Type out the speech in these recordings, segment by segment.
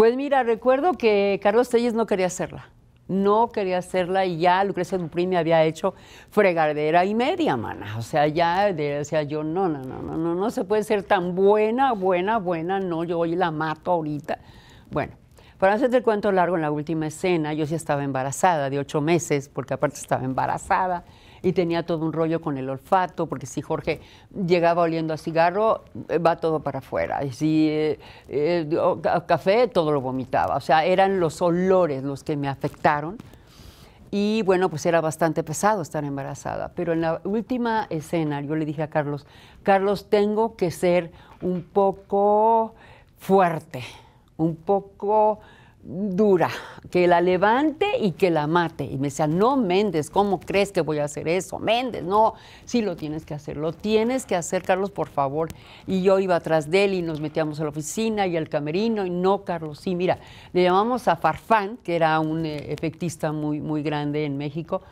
Pues mira, recuerdo que Carlos Telles no quería hacerla. No quería hacerla y ya Lucrecia Dupri me había hecho fregadera y media, mana. O sea, ya decía yo, no, no, no, no, no, no se puede ser tan buena, buena, buena, no, yo hoy la mato ahorita. Bueno, para hacerte el cuento largo, en la última escena yo sí estaba embarazada de ocho meses, porque aparte estaba embarazada y tenía todo un rollo con el olfato, porque si Jorge llegaba oliendo a cigarro, eh, va todo para afuera. Y si eh, eh, café, todo lo vomitaba. O sea, eran los olores los que me afectaron. Y bueno, pues era bastante pesado estar embarazada. Pero en la última escena yo le dije a Carlos, Carlos, tengo que ser un poco fuerte, un poco dura, que la levante y que la mate. Y me decía, no, Méndez, ¿cómo crees que voy a hacer eso? Méndez, no, sí lo tienes que hacer, lo tienes que hacer, Carlos, por favor. Y yo iba atrás de él y nos metíamos a la oficina y al camerino y no, Carlos, sí, mira, le llamamos a Farfán, que era un eh, efectista muy, muy grande en México,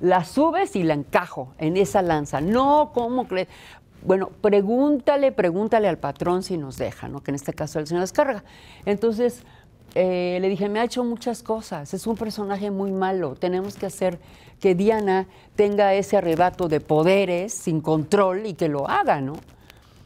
la subes y la encajo en esa lanza. No, ¿cómo crees? bueno, pregúntale, pregúntale al patrón si nos deja, ¿no? Que en este caso el señor Descarga. Entonces, eh, le dije, me ha hecho muchas cosas, es un personaje muy malo, tenemos que hacer que Diana tenga ese arrebato de poderes sin control y que lo haga, ¿no?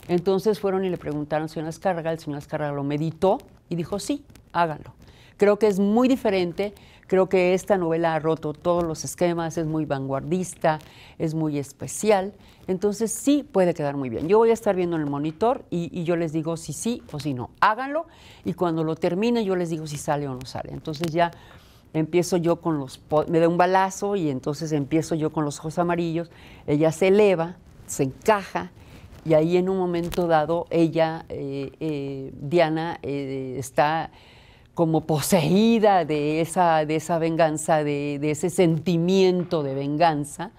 Entonces fueron y le preguntaron al señor Azcárraga, el señor Azcárraga lo meditó y dijo, sí, háganlo. Creo que es muy diferente, creo que esta novela ha roto todos los esquemas, es muy vanguardista, es muy especial, entonces sí puede quedar muy bien. Yo voy a estar viendo en el monitor y, yo les digo si sí o si no, háganlo y cuando lo termine yo les digo si sale o no sale. Entonces ya empiezo yo con los, me da un balazo y entonces empiezo yo con los ojos amarillos, ella se eleva, se encaja y ahí en un momento dado ella, eh, eh, Diana, eh, está como poseída de esa, de esa venganza, de, ese sentimiento de venganza,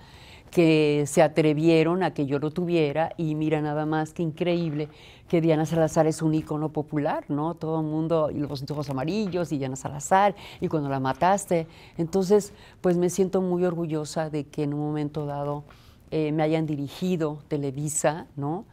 que se atrevieron a que yo lo tuviera y mira nada más que increíble que Diana Salazar es un icono popular, ¿no? Todo el mundo, y los ojos amarillos, y Diana Salazar, y cuando la mataste. Entonces, pues me siento muy orgullosa de que en un momento dado eh, me hayan dirigido Televisa, ¿no?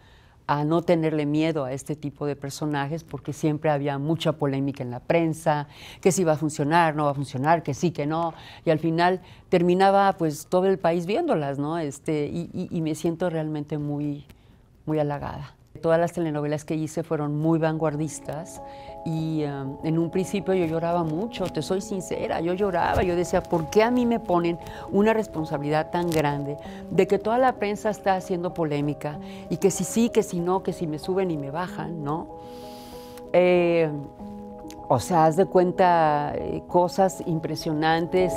a no tenerle miedo a este tipo de personajes porque siempre había mucha polémica en la prensa, que si va a funcionar, no va a funcionar, que sí, que no, y al final terminaba pues todo el país viéndolas, ¿no? Este, y, y me siento realmente muy, muy halagada. Todas las telenovelas que hice fueron muy vanguardistas y em, en un principio yo lloraba mucho, te soy sincera, yo lloraba, yo decía, ¿por qué a mí me ponen una responsabilidad tan grande de que toda la prensa está haciendo polémica y que si sí, que si no, que si me suben y me bajan, ¿no? Eh, o sea, haz de cuenta eh, cosas impresionantes.